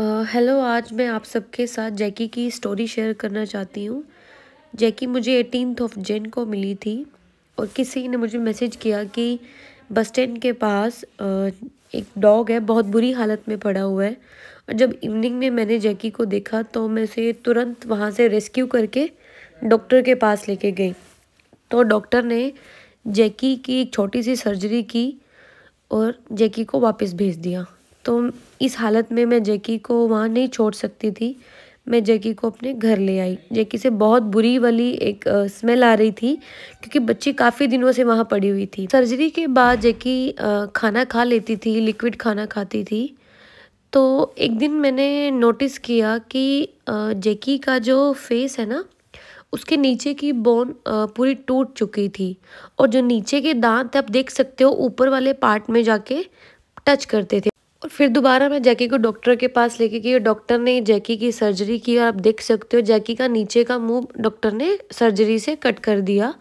hello uh, आज मैं आप सबके साथ जैकी की स्टोरी शेयर करना चाहती हूँ जैकी मुझे एटीन ऑफ जेन को मिली थी और किसी ने मुझे मैसेज किया कि बस स्टैंड के पास एक डॉग है बहुत बुरी हालत में पड़ा हुआ है और जब इवनिंग में मैंने जैकी को देखा तो मैं उसे तुरंत वहाँ से रेस्क्यू करके डॉक्टर के पास लेके गई तो डॉक्टर ने जैकी की एक छोटी सी सर्जरी की और जैकी को वापस भेज दिया तो इस हालत में मैं जैकी को वहाँ नहीं छोड़ सकती थी मैं जैकी को अपने घर ले आई जैकी से बहुत बुरी वाली एक स्मेल आ रही थी क्योंकि बच्ची काफ़ी दिनों से वहाँ पड़ी हुई थी सर्जरी के बाद जैकी खाना खा लेती थी लिक्विड खाना खाती थी तो एक दिन मैंने नोटिस किया कि जैकी का जो फेस है ना उसके नीचे की बोन पूरी टूट चुकी थी और जो नीचे के दांत आप देख सकते हो ऊपर वाले पार्ट में जाके टच करते थे और फिर दोबारा मैं जैकी को डॉक्टर के पास लेके गई और डॉक्टर ने जैकी की सर्जरी की और आप देख सकते हो जैकी का नीचे का मुंह डॉक्टर ने सर्जरी से कट कर दिया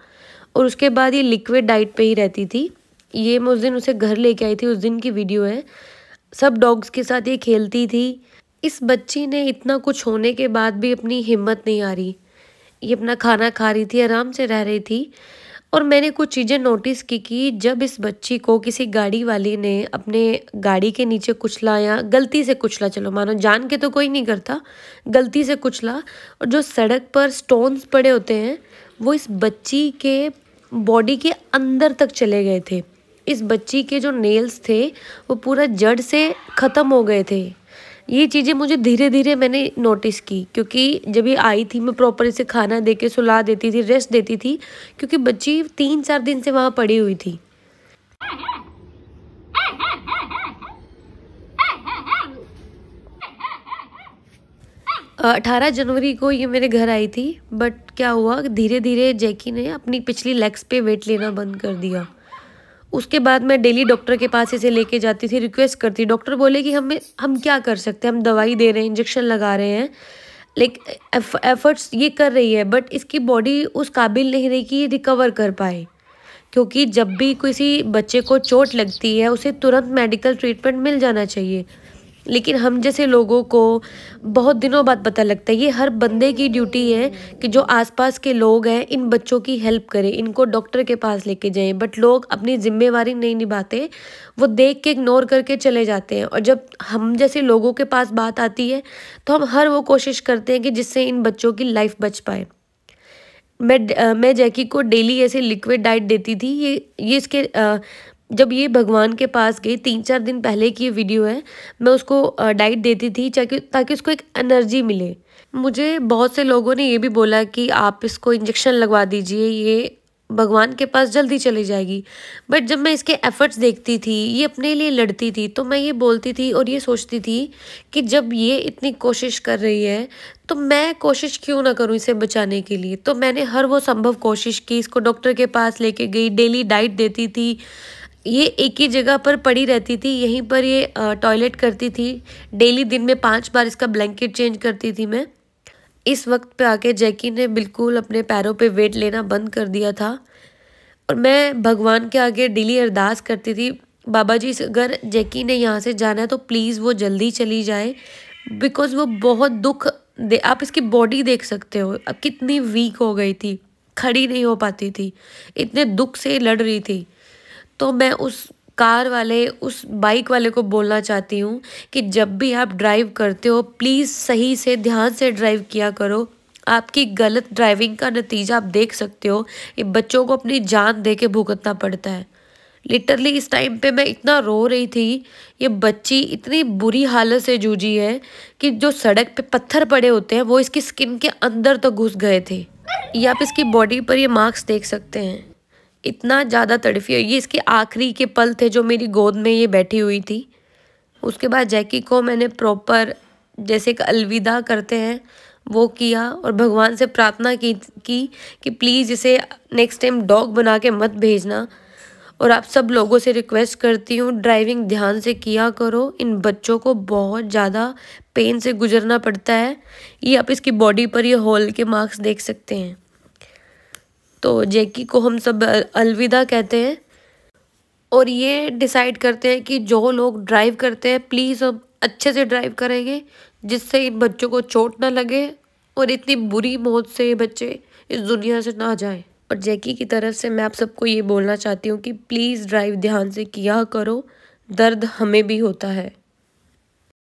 और उसके बाद ये लिक्विड डाइट पे ही रहती थी ये मैं उस दिन उसे घर लेके आई थी उस दिन की वीडियो है सब डॉग्स के साथ ये खेलती थी इस बच्ची ने इतना कुछ होने के बाद भी अपनी हिम्मत नहीं आ रही ये अपना खाना खा रही थी आराम से रह रही थी और मैंने कुछ चीज़ें नोटिस की कि जब इस बच्ची को किसी गाड़ी वाले ने अपने गाड़ी के नीचे कुचला या गलती से कुचला चलो मानो जान के तो कोई नहीं करता गलती से कुचला और जो सड़क पर स्टोन्स पड़े होते हैं वो इस बच्ची के बॉडी के अंदर तक चले गए थे इस बच्ची के जो नेल्स थे वो पूरा जड़ से ख़त्म हो गए थे ये चीज़ें मुझे धीरे धीरे मैंने नोटिस की क्योंकि जब ये आई थी मैं प्रॉपर इसे खाना दे के सुला देती थी रेस्ट देती थी क्योंकि बच्ची तीन चार दिन से वहाँ पड़ी हुई थी अठारह जनवरी को ये मेरे घर आई थी बट क्या हुआ धीरे धीरे जैकी ने अपनी पिछली लेग्स पे वेट लेना बंद कर दिया उसके बाद मैं डेली डॉक्टर के पास इसे लेके जाती थी रिक्वेस्ट करती डॉक्टर बोले कि हमें हम क्या कर सकते हैं हम दवाई दे रहे हैं इंजेक्शन लगा रहे हैं लाइक एफर्ट्स ये कर रही है बट इसकी बॉडी उस काबिल नहीं रही कि ये रिकवर कर पाए क्योंकि जब भी किसी बच्चे को चोट लगती है उसे तुरंत मेडिकल ट्रीटमेंट मिल जाना चाहिए लेकिन हम जैसे लोगों को बहुत दिनों बाद पता लगता है ये हर बंदे की ड्यूटी है कि जो आसपास के लोग हैं इन बच्चों की हेल्प करें इनको डॉक्टर के पास लेके जाएं बट लोग अपनी जिम्मेवारी नहीं निभाते वो देख के इग्नोर करके चले जाते हैं और जब हम जैसे लोगों के पास बात आती है तो हम हर वो कोशिश करते हैं कि जिससे इन बच्चों की लाइफ बच पाए मैं मैं जैकी को डेली ऐसे लिक्विड डाइट देती थी ये ये इसके जब ये भगवान के पास गई तीन चार दिन पहले की ये वीडियो है मैं उसको डाइट देती थी ताकि उसको एक एनर्जी मिले मुझे बहुत से लोगों ने ये भी बोला कि आप इसको इंजेक्शन लगवा दीजिए ये भगवान के पास जल्दी चली जाएगी बट जब मैं इसके एफ़र्ट्स देखती थी ये अपने लिए लड़ती थी तो मैं ये बोलती थी और ये सोचती थी कि जब ये इतनी कोशिश कर रही है तो मैं कोशिश क्यों ना करूं इसे बचाने के लिए तो मैंने हर वो संभव कोशिश की इसको डॉक्टर के पास लेके गई डेली डाइट देती थी ये एक ही जगह पर पड़ी रहती थी यहीं पर ये टॉयलेट करती थी डेली दिन में पांच बार इसका ब्लैंकेट चेंज करती थी मैं इस वक्त पे आके जैकी ने बिल्कुल अपने पैरों पे वेट लेना बंद कर दिया था और मैं भगवान के आगे डेली अरदास करती थी बाबा जी अगर जैकी ने यहाँ से जाना है तो प्लीज़ वो जल्दी चली जाए बिकॉज़ वो बहुत दुख दे आप इसकी बॉडी देख सकते हो अब कितनी वीक हो गई थी खड़ी नहीं हो पाती थी इतने दुख से लड़ रही थी तो मैं उस कार वाले उस बाइक वाले को बोलना चाहती हूँ कि जब भी आप ड्राइव करते हो प्लीज़ सही से ध्यान से ड्राइव किया करो आपकी गलत ड्राइविंग का नतीजा आप देख सकते हो ये बच्चों को अपनी जान दे के भुगतना पड़ता है लिटरली इस टाइम पे मैं इतना रो रही थी ये बच्ची इतनी बुरी हालत से जूझी है कि जो सड़क पे पत्थर पड़े होते हैं वो इसकी स्किन के अंदर तो घुस गए थे या आप इसकी बॉडी पर ये मार्क्स देख सकते हैं इतना ज़्यादा तड़फी ये इसके आखिरी के पल थे जो मेरी गोद में ये बैठी हुई थी उसके बाद जैकी को मैंने प्रॉपर जैसे एक अलविदा करते हैं वो किया और भगवान से प्रार्थना की की कि प्लीज़ इसे नेक्स्ट टाइम डॉग बना के मत भेजना और आप सब लोगों से रिक्वेस्ट करती हूँ ड्राइविंग ध्यान से किया करो इन बच्चों को बहुत ज़्यादा पेन से गुजरना पड़ता है ये आप इसकी बॉडी पर ये हॉल के मार्क्स देख सकते हैं तो जैकी को हम सब अलविदा कहते हैं और ये डिसाइड करते हैं कि जो लोग ड्राइव करते हैं प्लीज़ अब अच्छे से ड्राइव करेंगे जिससे इन बच्चों को चोट ना लगे और इतनी बुरी मौत से ये बच्चे इस दुनिया से ना जाएं और जैकी की तरफ से मैं आप सबको ये बोलना चाहती हूँ कि प्लीज़ ड्राइव ध्यान से किया करो दर्द हमें भी होता है